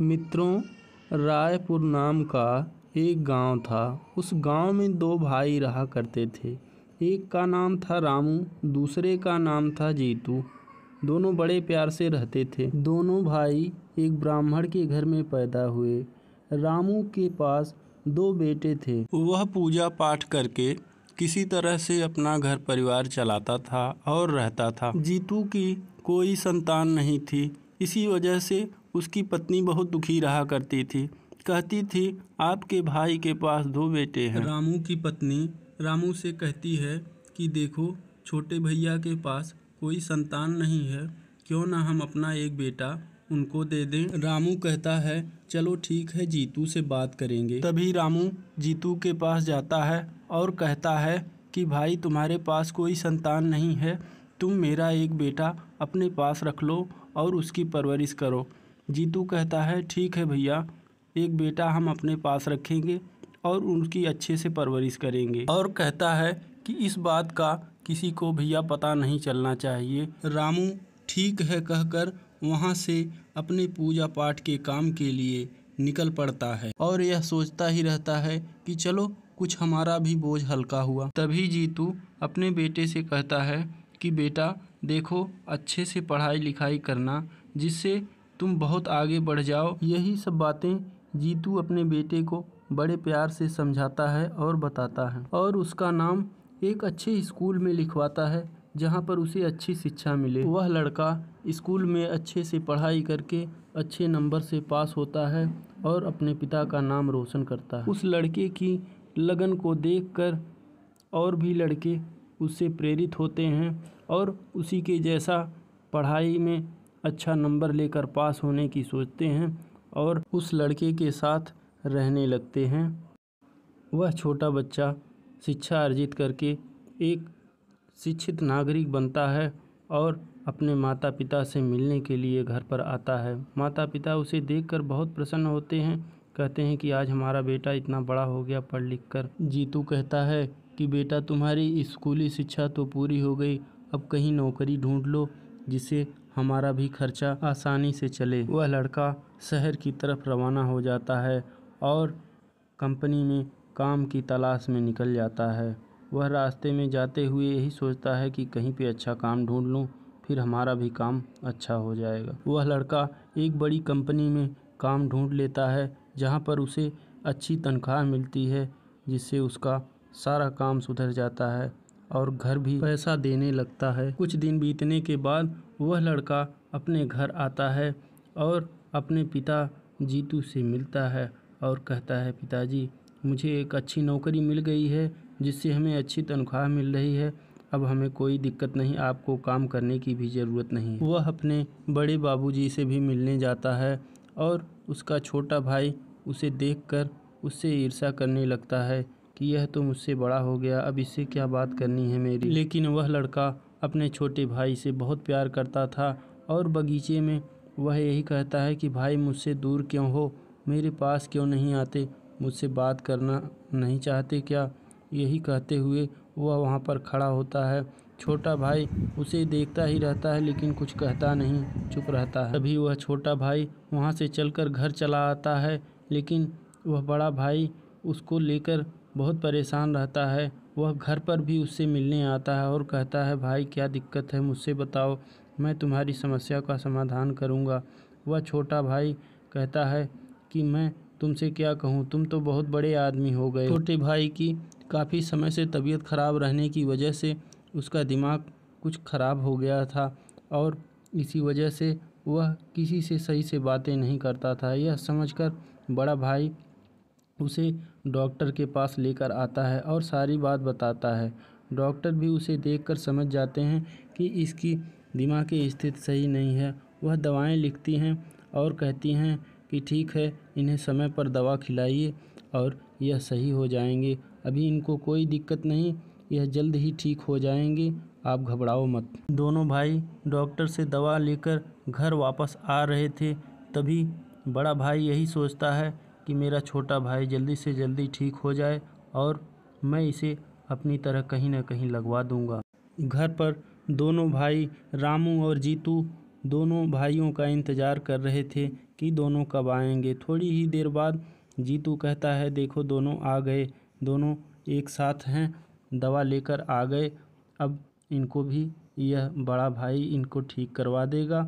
मित्रों रायपुर नाम का एक गांव था उस गांव में दो भाई रहा करते थे एक का नाम था रामू दूसरे का नाम था जीतू दोनों बड़े प्यार से रहते थे दोनों भाई एक ब्राह्मण के घर में पैदा हुए रामू के पास दो बेटे थे वह पूजा पाठ करके किसी तरह से अपना घर परिवार चलाता था और रहता था जीतू की कोई संतान नहीं थी इसी वजह से उसकी पत्नी बहुत दुखी रहा करती थी कहती थी आपके भाई के पास दो बेटे हैं रामू की पत्नी रामू से कहती है कि देखो छोटे भैया के पास कोई संतान नहीं है क्यों ना हम अपना एक बेटा उनको दे दें रामू कहता है चलो ठीक है जीतू से बात करेंगे तभी रामू जीतू के पास जाता है और कहता है कि भाई तुम्हारे पास कोई संतान नहीं है तुम मेरा एक बेटा अपने पास रख लो और उसकी परवरिश करो जीतू कहता है ठीक है भैया एक बेटा हम अपने पास रखेंगे और उनकी अच्छे से परवरिश करेंगे और कहता है कि इस बात का किसी को भैया पता नहीं चलना चाहिए रामू ठीक है कहकर वहाँ से अपने पूजा पाठ के काम के लिए निकल पड़ता है और यह सोचता ही रहता है कि चलो कुछ हमारा भी बोझ हल्का हुआ तभी जीतू अपने बेटे से कहता है कि बेटा देखो अच्छे से पढ़ाई लिखाई करना जिससे तुम बहुत आगे बढ़ जाओ यही सब बातें जीतू अपने बेटे को बड़े प्यार से समझाता है और बताता है और उसका नाम एक अच्छे स्कूल में लिखवाता है जहाँ पर उसे अच्छी शिक्षा मिले वह लड़का स्कूल में अच्छे से पढ़ाई करके अच्छे नंबर से पास होता है और अपने पिता का नाम रोशन करता है उस लड़के की लगन को देखकर और भी लड़के उससे प्रेरित होते हैं और उसी के जैसा पढ़ाई में अच्छा नंबर लेकर पास होने की सोचते हैं और उस लड़के के साथ रहने लगते हैं वह छोटा बच्चा शिक्षा अर्जित करके एक शिक्षित नागरिक बनता है और अपने माता पिता से मिलने के लिए घर पर आता है माता पिता उसे देखकर बहुत प्रसन्न होते हैं कहते हैं कि आज हमारा बेटा इतना बड़ा हो गया पढ़ लिख कर जीतू कहता है कि बेटा तुम्हारी स्कूली शिक्षा तो पूरी हो गई अब कहीं नौकरी ढूंढ लो जिसे हमारा भी खर्चा आसानी से चले वह लड़का शहर की तरफ रवाना हो जाता है और कंपनी में काम की तलाश में निकल जाता है वह रास्ते में जाते हुए यही सोचता है कि कहीं पे अच्छा काम ढूंढ लूँ फिर हमारा भी काम अच्छा हो जाएगा वह लड़का एक बड़ी कंपनी में काम ढूंढ लेता है जहाँ पर उसे अच्छी तनख्वाह मिलती है जिससे उसका सारा काम सुधर जाता है और घर भी पैसा देने लगता है कुछ दिन बीतने के बाद वह लड़का अपने घर आता है और अपने पिता जीतू से मिलता है और कहता है पिताजी मुझे एक अच्छी नौकरी मिल गई है जिससे हमें अच्छी तनख्वाह मिल रही है अब हमें कोई दिक्कत नहीं आपको काम करने की भी ज़रूरत नहीं वह अपने बड़े बाबूजी से भी मिलने जाता है और उसका छोटा भाई उसे देखकर उससे ईर्षा करने लगता है कि यह तो मुझसे बड़ा हो गया अब इससे क्या बात करनी है मेरी लेकिन वह लड़का अपने छोटे भाई से बहुत प्यार करता था और बगीचे में वह यही कहता है कि भाई मुझसे दूर क्यों हो मेरे पास क्यों नहीं आते मुझसे बात करना नहीं चाहते क्या यही कहते हुए वह वहाँ पर खड़ा होता है छोटा भाई उसे देखता ही रहता है लेकिन कुछ कहता नहीं चुप रहता है तभी वह छोटा भाई वहाँ से चलकर घर चला आता है लेकिन वह बड़ा भाई उसको लेकर बहुत परेशान रहता है वह घर पर भी उससे मिलने आता है और कहता है भाई क्या दिक्कत है मुझसे बताओ मैं तुम्हारी समस्या का समाधान करूँगा वह छोटा भाई कहता है कि मैं तुमसे क्या कहूँ तुम तो बहुत बड़े आदमी हो गए छोटे भाई की काफ़ी समय से तबीयत ख़राब रहने की वजह से उसका दिमाग कुछ ख़राब हो गया था और इसी वजह से वह किसी से सही से बातें नहीं करता था यह समझकर बड़ा भाई उसे डॉक्टर के पास लेकर आता है और सारी बात बताता है डॉक्टर भी उसे देखकर समझ जाते हैं कि इसकी दिमाग की स्थिति सही नहीं है वह दवाएं लिखती हैं और कहती हैं कि ठीक है इन्हें समय पर दवा खिलाइए और यह सही हो जाएंगे अभी इनको कोई दिक्कत नहीं यह जल्द ही ठीक हो जाएंगे आप घबराओ मत दोनों भाई डॉक्टर से दवा लेकर घर वापस आ रहे थे तभी बड़ा भाई यही सोचता है कि मेरा छोटा भाई जल्दी से जल्दी ठीक हो जाए और मैं इसे अपनी तरह कहीं ना कहीं लगवा दूंगा घर पर दोनों भाई रामू और जीतू दोनों भाइयों का इंतज़ार कर रहे थे कि दोनों कब आएंगे थोड़ी ही देर बाद जीतू कहता है देखो दोनों आ गए दोनों एक साथ हैं दवा लेकर आ गए अब इनको भी यह बड़ा भाई इनको ठीक करवा देगा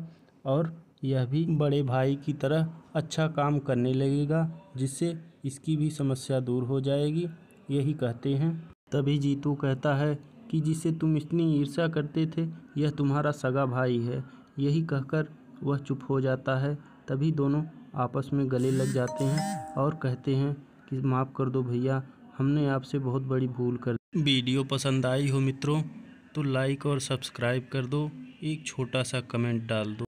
और यह भी बड़े भाई की तरह अच्छा काम करने लगेगा जिससे इसकी भी समस्या दूर हो जाएगी यही कहते हैं तभी जीतू कहता है कि जिसे तुम इतनी ईर्ष्या करते थे यह तुम्हारा सगा भाई है यही कहकर वह चुप हो जाता है तभी दोनों आपस में गले लग जाते हैं और कहते हैं कि माफ़ कर दो भैया हमने आपसे बहुत बड़ी भूल कर दी वीडियो पसंद आई हो मित्रों तो लाइक और सब्सक्राइब कर दो एक छोटा सा कमेंट डाल दो